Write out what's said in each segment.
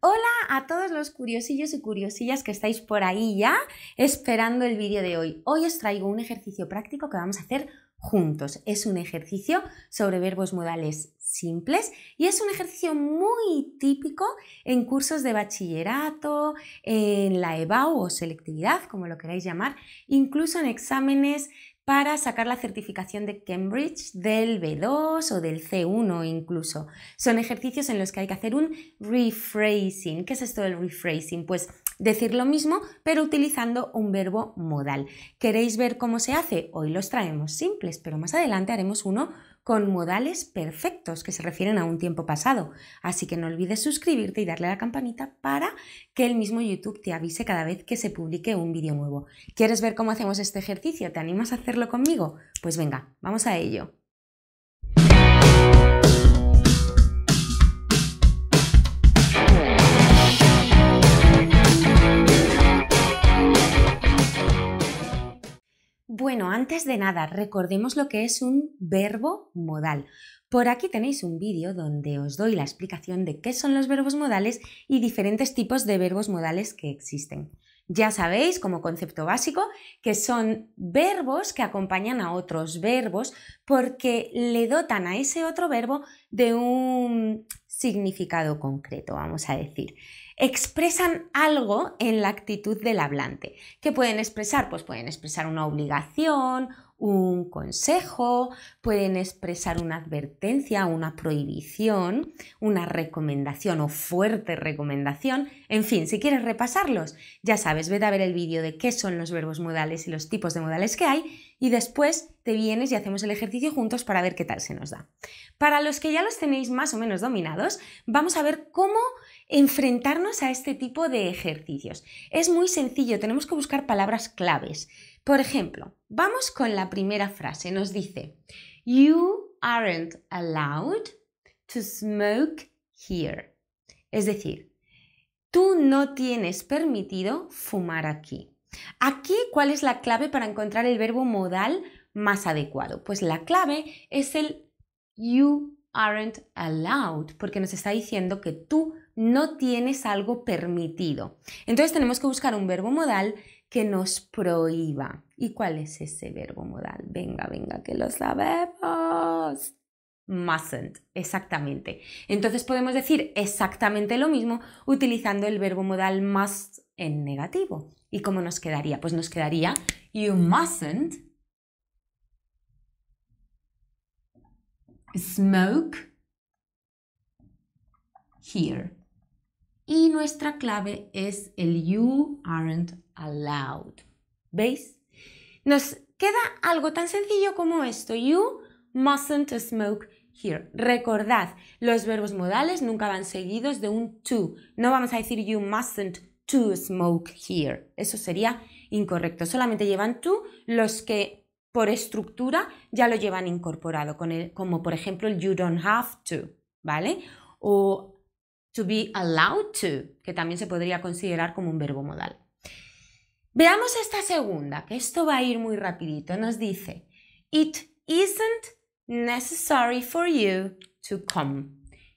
Hola a todos los curiosillos y curiosillas que estáis por ahí ya esperando el vídeo de hoy. Hoy os traigo un ejercicio práctico que vamos a hacer juntos. Es un ejercicio sobre verbos modales simples y es un ejercicio muy típico en cursos de bachillerato, en la EBAU o selectividad, como lo queráis llamar, incluso en exámenes para sacar la certificación de Cambridge del B2 o del C1 incluso. Son ejercicios en los que hay que hacer un rephrasing. ¿Qué es esto del rephrasing? Pues decir lo mismo pero utilizando un verbo modal. ¿Queréis ver cómo se hace? Hoy los traemos simples, pero más adelante haremos uno con modales perfectos que se refieren a un tiempo pasado. Así que no olvides suscribirte y darle a la campanita para que el mismo YouTube te avise cada vez que se publique un vídeo nuevo. ¿Quieres ver cómo hacemos este ejercicio? ¿Te animas a hacerlo conmigo? Pues venga, vamos a ello. Bueno, antes de nada, recordemos lo que es un verbo modal. Por aquí tenéis un vídeo donde os doy la explicación de qué son los verbos modales y diferentes tipos de verbos modales que existen. Ya sabéis, como concepto básico, que son verbos que acompañan a otros verbos porque le dotan a ese otro verbo de un significado concreto, vamos a decir expresan algo en la actitud del hablante. ¿Qué pueden expresar? Pues pueden expresar una obligación, un consejo, pueden expresar una advertencia, una prohibición, una recomendación o fuerte recomendación. En fin, si quieres repasarlos, ya sabes, vete a ver el vídeo de qué son los verbos modales y los tipos de modales que hay y después te vienes y hacemos el ejercicio juntos para ver qué tal se nos da. Para los que ya los tenéis más o menos dominados, vamos a ver cómo enfrentarnos a este tipo de ejercicios. Es muy sencillo, tenemos que buscar palabras claves. Por ejemplo, vamos con la primera frase. Nos dice, You aren't allowed to smoke here. Es decir, tú no tienes permitido fumar aquí. Aquí, ¿cuál es la clave para encontrar el verbo modal más adecuado? Pues la clave es el you aren't allowed, porque nos está diciendo que tú no tienes algo permitido. Entonces tenemos que buscar un verbo modal que nos prohíba. ¿Y cuál es ese verbo modal? Venga, venga, que lo sabemos. Mustn't, exactamente. Entonces podemos decir exactamente lo mismo utilizando el verbo modal must en negativo. ¿Y cómo nos quedaría? Pues nos quedaría you mustn't smoke here. Y nuestra clave es el you aren't allowed. ¿Veis? Nos queda algo tan sencillo como esto. You mustn't smoke here. Recordad, los verbos modales nunca van seguidos de un to. No vamos a decir you mustn't to smoke here. Eso sería incorrecto. Solamente llevan to los que por estructura ya lo llevan incorporado, con el, como por ejemplo el you don't have to, ¿vale? O to be allowed to, que también se podría considerar como un verbo modal. Veamos esta segunda, que esto va a ir muy rapidito. Nos dice, it isn't necessary for you to come.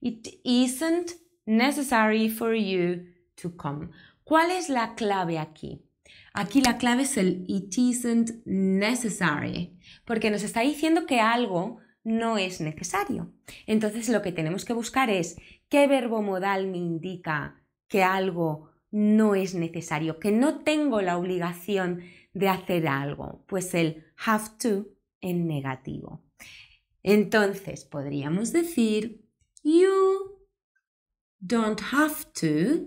It isn't necessary for you to come. ¿Cuál es la clave aquí? Aquí la clave es el it isn't necessary, porque nos está diciendo que algo no es necesario. Entonces lo que tenemos que buscar es qué verbo modal me indica que algo no es necesario, que no tengo la obligación de hacer algo, pues el have to en negativo. Entonces podríamos decir you don't have to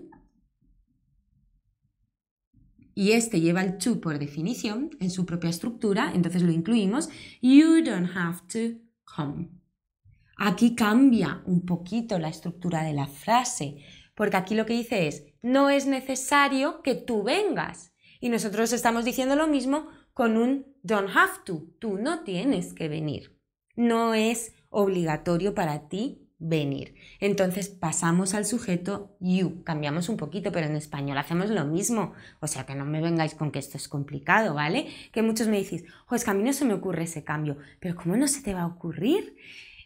y este lleva el to por definición en su propia estructura, entonces lo incluimos you don't have to Aquí cambia un poquito la estructura de la frase, porque aquí lo que dice es, no es necesario que tú vengas. Y nosotros estamos diciendo lo mismo con un don't have to, tú no tienes que venir. No es obligatorio para ti venir. Entonces pasamos al sujeto you, cambiamos un poquito, pero en español hacemos lo mismo. O sea que no me vengáis con que esto es complicado, ¿vale? Que muchos me decís, pues que a mí no se me ocurre ese cambio, pero ¿cómo no se te va a ocurrir?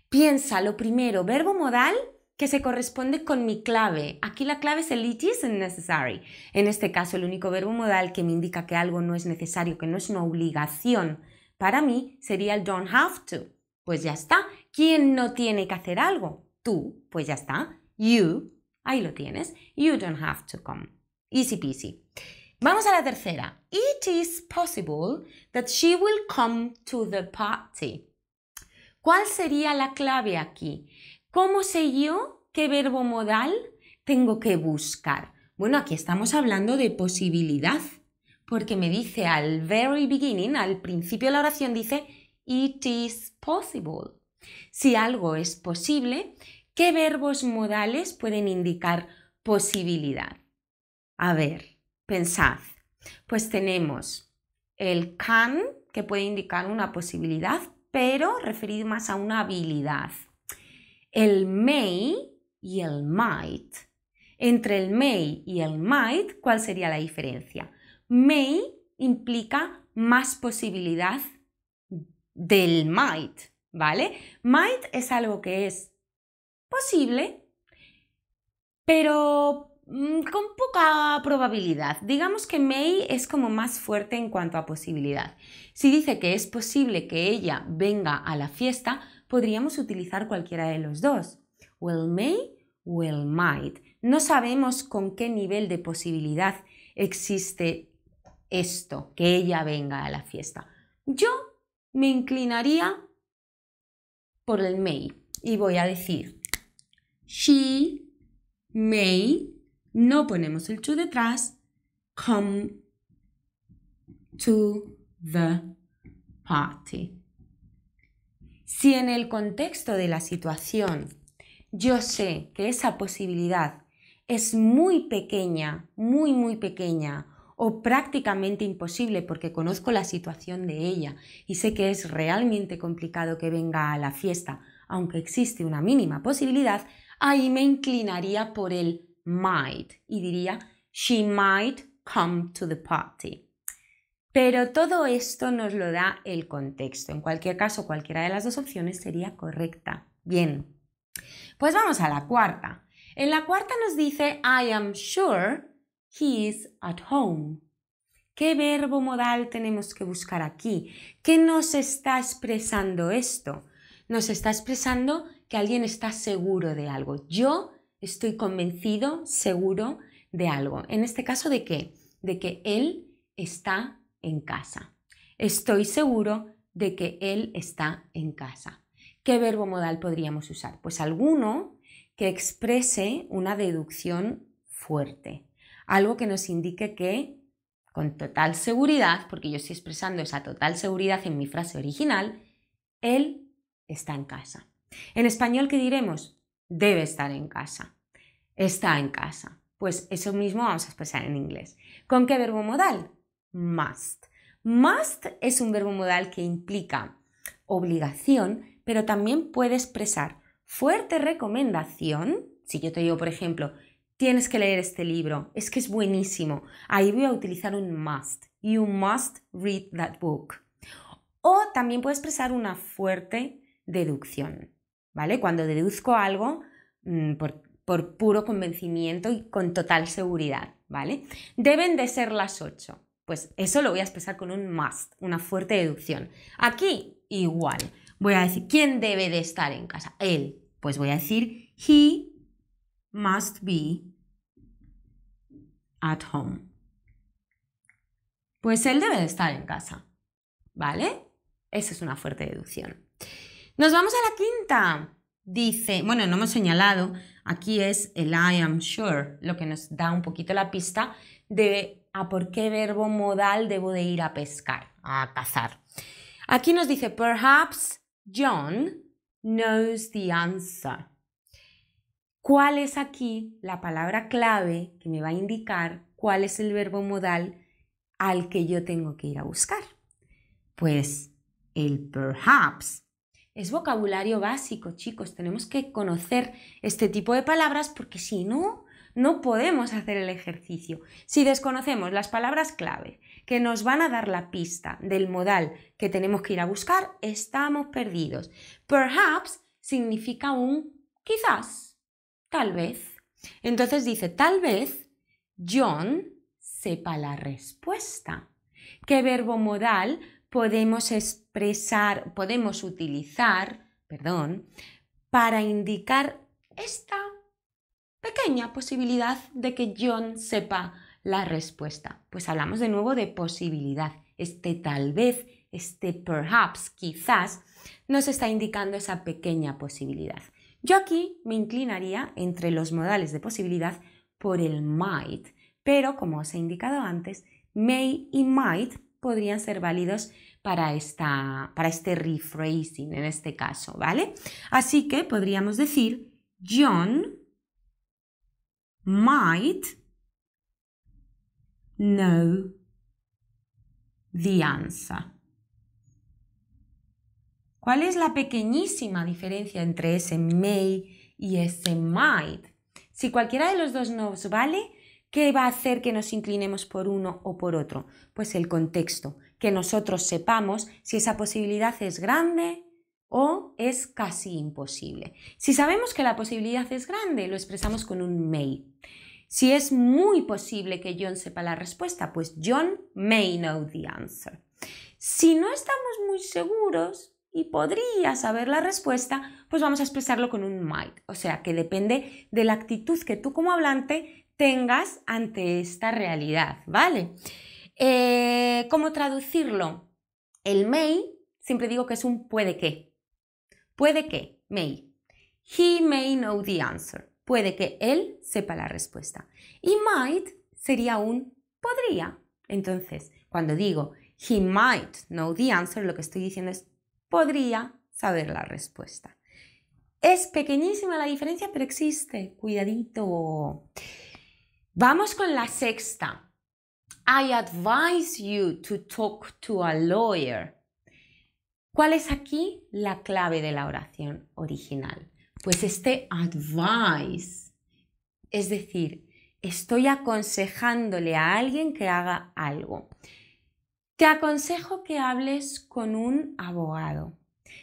Piensa lo primero, verbo modal que se corresponde con mi clave. Aquí la clave es el it is necessary. En este caso, el único verbo modal que me indica que algo no es necesario, que no es una obligación para mí, sería el don't have to. Pues ya está. ¿Quién no tiene que hacer algo? tú, pues ya está. You, ahí lo tienes. You don't have to come. Easy peasy. Vamos a la tercera. It is possible that she will come to the party. ¿Cuál sería la clave aquí? ¿Cómo sé yo qué verbo modal tengo que buscar? Bueno, aquí estamos hablando de posibilidad, porque me dice al very beginning, al principio de la oración, dice, it is possible. Si algo es posible, ¿Qué verbos modales pueden indicar posibilidad? A ver, pensad. Pues tenemos el can, que puede indicar una posibilidad, pero referido más a una habilidad. El may y el might. Entre el may y el might, ¿cuál sería la diferencia? May implica más posibilidad del might, ¿vale? Might es algo que es Posible, pero mm, con poca probabilidad. Digamos que May es como más fuerte en cuanto a posibilidad. Si dice que es posible que ella venga a la fiesta, podríamos utilizar cualquiera de los dos. well may, well might. No sabemos con qué nivel de posibilidad existe esto, que ella venga a la fiesta. Yo me inclinaría por el may y voy a decir She may, no ponemos el to detrás, come to the party. Si en el contexto de la situación yo sé que esa posibilidad es muy pequeña, muy, muy pequeña o prácticamente imposible porque conozco la situación de ella y sé que es realmente complicado que venga a la fiesta, aunque existe una mínima posibilidad, ahí me inclinaría por el might y diría, she might come to the party. Pero todo esto nos lo da el contexto. En cualquier caso, cualquiera de las dos opciones sería correcta. Bien, pues vamos a la cuarta. En la cuarta nos dice, I am sure he is at home. ¿Qué verbo modal tenemos que buscar aquí? ¿Qué nos está expresando esto? Nos está expresando que alguien está seguro de algo. Yo estoy convencido, seguro de algo. En este caso, ¿de qué? De que él está en casa. Estoy seguro de que él está en casa. ¿Qué verbo modal podríamos usar? Pues alguno que exprese una deducción fuerte, algo que nos indique que con total seguridad, porque yo estoy expresando esa total seguridad en mi frase original, él está en casa. En español, ¿qué diremos? Debe estar en casa. Está en casa. Pues eso mismo vamos a expresar en inglés. ¿Con qué verbo modal? Must. Must es un verbo modal que implica obligación, pero también puede expresar fuerte recomendación. Si yo te digo, por ejemplo, tienes que leer este libro, es que es buenísimo, ahí voy a utilizar un must. You must read that book. O también puede expresar una fuerte deducción. ¿vale? Cuando deduzco algo mm, por, por, puro convencimiento y con total seguridad, ¿vale? Deben de ser las 8. Pues eso lo voy a expresar con un must, una fuerte deducción. Aquí igual. Voy a decir, ¿quién debe de estar en casa? Él. Pues voy a decir, he must be at home. Pues él debe de estar en casa. ¿Vale? Eso es una fuerte deducción. Nos vamos a la quinta. Dice, bueno, no hemos señalado, aquí es el I am sure, lo que nos da un poquito la pista de a ah, por qué verbo modal debo de ir a pescar, a cazar. Aquí nos dice, perhaps John knows the answer. ¿Cuál es aquí la palabra clave que me va a indicar cuál es el verbo modal al que yo tengo que ir a buscar? Pues el perhaps es vocabulario básico, chicos. Tenemos que conocer este tipo de palabras porque si no, no podemos hacer el ejercicio. Si desconocemos las palabras clave que nos van a dar la pista del modal que tenemos que ir a buscar, estamos perdidos. Perhaps significa un quizás, tal vez. Entonces dice, tal vez John sepa la respuesta. ¿Qué verbo modal podemos expresar, podemos utilizar, perdón, para indicar esta pequeña posibilidad de que John sepa la respuesta. Pues hablamos de nuevo de posibilidad. Este tal vez, este perhaps, quizás, nos está indicando esa pequeña posibilidad. Yo aquí me inclinaría entre los modales de posibilidad por el might, pero como os he indicado antes, may y might podrían ser válidos para, esta, para este rephrasing en este caso, ¿vale? Así que podríamos decir John might know the answer. ¿Cuál es la pequeñísima diferencia entre ese may y ese might? Si cualquiera de los dos nos vale, ¿Qué va a hacer que nos inclinemos por uno o por otro? Pues el contexto, que nosotros sepamos si esa posibilidad es grande o es casi imposible. Si sabemos que la posibilidad es grande, lo expresamos con un may. Si es muy posible que John sepa la respuesta, pues John may know the answer. Si no estamos muy seguros, y podría saber la respuesta, pues vamos a expresarlo con un might. O sea, que depende de la actitud que tú como hablante tengas ante esta realidad, ¿vale? Eh, ¿Cómo traducirlo? El may, siempre digo que es un puede que. Puede que, may. He may know the answer. Puede que él sepa la respuesta. Y might sería un podría. Entonces, cuando digo he might know the answer, lo que estoy diciendo es podría saber la respuesta. Es pequeñísima la diferencia, pero existe. Cuidadito. Vamos con la sexta. I advise you to talk to a lawyer. ¿Cuál es aquí la clave de la oración original? Pues este advise, es decir, estoy aconsejándole a alguien que haga algo. Te aconsejo que hables con un abogado.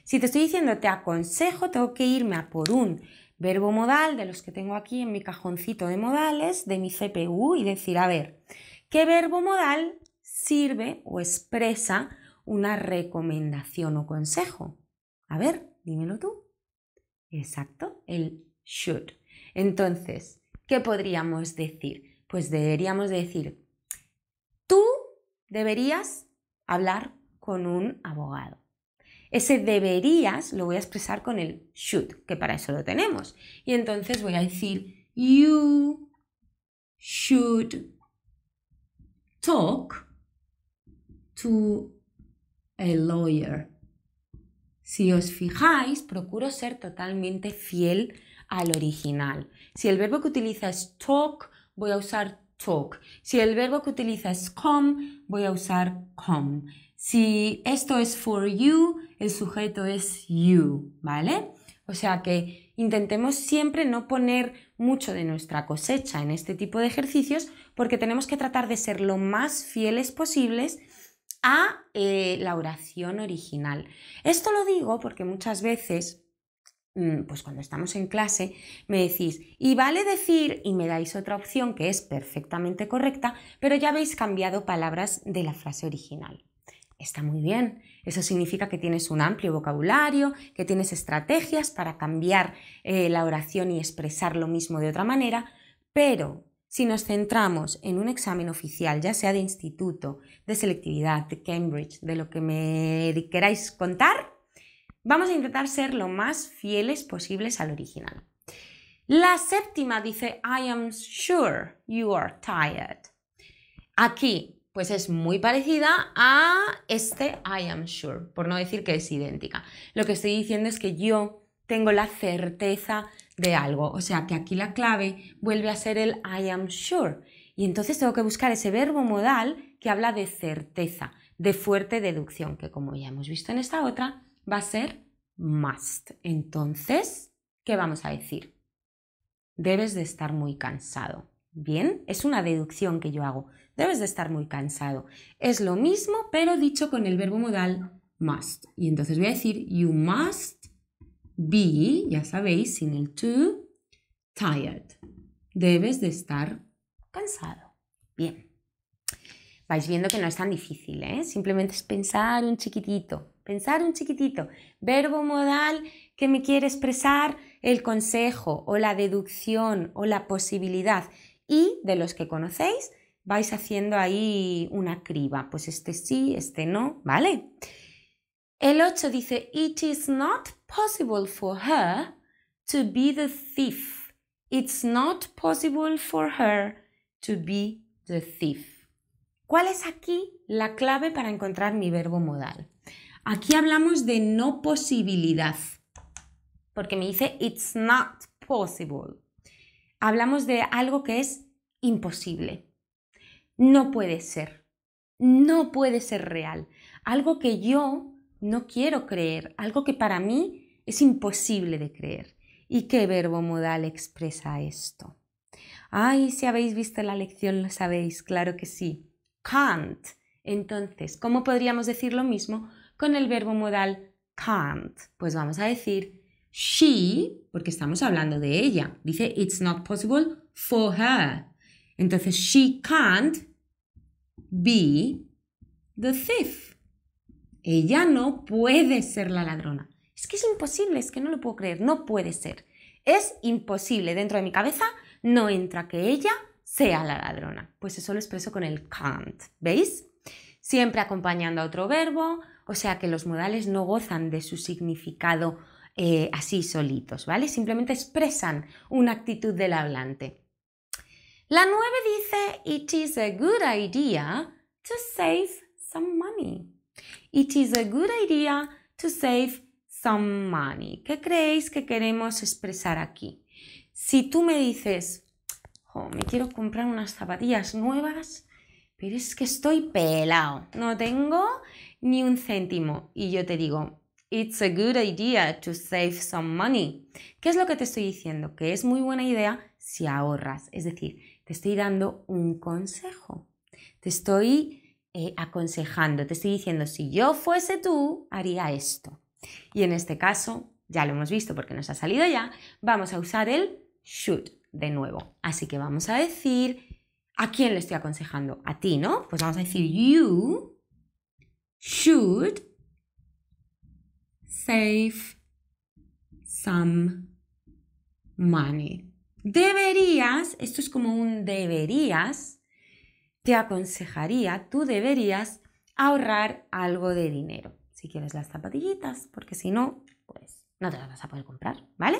Si te estoy diciendo te aconsejo, tengo que irme a por un verbo modal de los que tengo aquí en mi cajoncito de modales de mi CPU y decir, a ver, ¿qué verbo modal sirve o expresa una recomendación o consejo? A ver, dímelo tú. Exacto, el should. Entonces, ¿qué podríamos decir? Pues deberíamos decir, tú deberías hablar con un abogado. Ese deberías lo voy a expresar con el should, que para eso lo tenemos. Y entonces voy a decir, you should talk to a lawyer. Si os fijáis, procuro ser totalmente fiel al original. Si el verbo que utiliza es talk, voy a usar talk. Si el verbo que utiliza es come, voy a usar come. Si esto es for you, el sujeto es you, ¿vale? O sea que intentemos siempre no poner mucho de nuestra cosecha en este tipo de ejercicios porque tenemos que tratar de ser lo más fieles posibles a eh, la oración original. Esto lo digo porque muchas veces, mm, pues cuando estamos en clase, me decís, y vale decir, y me dais otra opción que es perfectamente correcta, pero ya habéis cambiado palabras de la frase original. Está muy bien. Eso significa que tienes un amplio vocabulario, que tienes estrategias para cambiar eh, la oración y expresar lo mismo de otra manera, pero si nos centramos en un examen oficial, ya sea de instituto, de selectividad, de Cambridge, de lo que me queráis contar, vamos a intentar ser lo más fieles posibles al original. La séptima dice, I am sure you are tired. Aquí pues es muy parecida a este I am sure, por no decir que es idéntica. Lo que estoy diciendo es que yo tengo la certeza de algo, o sea que aquí la clave vuelve a ser el I am sure. Y entonces tengo que buscar ese verbo modal que habla de certeza, de fuerte deducción, que como ya hemos visto en esta otra, va a ser must. Entonces, ¿qué vamos a decir? Debes de estar muy cansado. Bien, es una deducción que yo hago debes de estar muy cansado. Es lo mismo, pero dicho con el verbo modal must. Y entonces voy a decir, you must be, ya sabéis, sin el to, tired. Debes de estar cansado. Bien. Vais viendo que no es tan difícil, ¿eh? Simplemente es pensar un chiquitito, pensar un chiquitito. Verbo modal que me quiere expresar el consejo o la deducción o la posibilidad. Y de los que conocéis, vais haciendo ahí una criba. Pues este sí, este no, ¿vale? El 8 dice, It is not possible for her to be the thief. It's not possible for her to be the thief. ¿Cuál es aquí la clave para encontrar mi verbo modal? Aquí hablamos de no posibilidad, porque me dice it's not possible. Hablamos de algo que es imposible no puede ser, no puede ser real, algo que yo no quiero creer, algo que para mí es imposible de creer. ¿Y qué verbo modal expresa esto? Ay, si habéis visto la lección lo sabéis, claro que sí. Can't. Entonces, ¿cómo podríamos decir lo mismo con el verbo modal can't? Pues vamos a decir she, porque estamos hablando de ella. Dice it's not possible for her. Entonces, she can't be the thief. Ella no puede ser la ladrona. Es que es imposible, es que no lo puedo creer, no puede ser. Es imposible, dentro de mi cabeza no entra que ella sea la ladrona. Pues eso lo expreso con el can't, ¿veis? Siempre acompañando a otro verbo, o sea que los modales no gozan de su significado eh, así solitos, ¿vale? Simplemente expresan una actitud del hablante. La 9 dice, it is a good idea to save some money. It is a good idea to save some money. ¿Qué creéis que queremos expresar aquí? Si tú me dices, me quiero comprar unas zapatillas nuevas, pero es que estoy pelado, no tengo ni un céntimo. Y yo te digo, it's a good idea to save some money. ¿Qué es lo que te estoy diciendo? Que es muy buena idea si ahorras. Es decir, estoy dando un consejo, te estoy eh, aconsejando, te estoy diciendo, si yo fuese tú, haría esto. Y en este caso, ya lo hemos visto porque nos ha salido ya, vamos a usar el should de nuevo. Así que vamos a decir, ¿a quién le estoy aconsejando? A ti, ¿no? Pues vamos a decir, you should save some money deberías, esto es como un deberías, te aconsejaría, tú deberías ahorrar algo de dinero. Si quieres las zapatillitas, porque si no, pues no te las vas a poder comprar, ¿vale?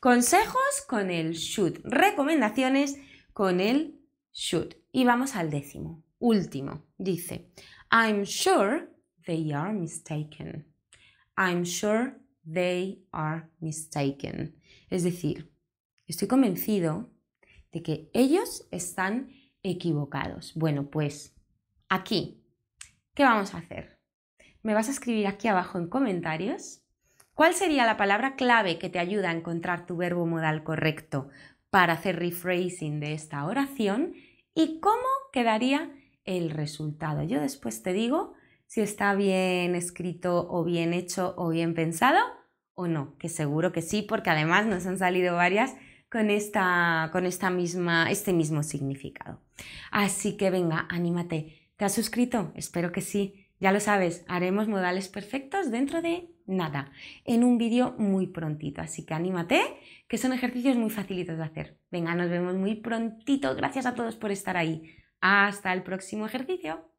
Consejos con el should, recomendaciones con el should. Y vamos al décimo, último. Dice, I'm sure they are mistaken. I'm sure they are mistaken. Es decir, Estoy convencido de que ellos están equivocados. Bueno, pues aquí, ¿qué vamos a hacer? Me vas a escribir aquí abajo en comentarios cuál sería la palabra clave que te ayuda a encontrar tu verbo modal correcto para hacer rephrasing de esta oración y cómo quedaría el resultado. Yo después te digo si está bien escrito o bien hecho o bien pensado o no, que seguro que sí, porque además nos han salido varias con, esta, con esta misma, este mismo significado. Así que venga, anímate. ¿Te has suscrito? Espero que sí. Ya lo sabes, haremos modales perfectos dentro de nada, en un vídeo muy prontito. Así que anímate, que son ejercicios muy facilitos de hacer. Venga, nos vemos muy prontito. Gracias a todos por estar ahí. Hasta el próximo ejercicio.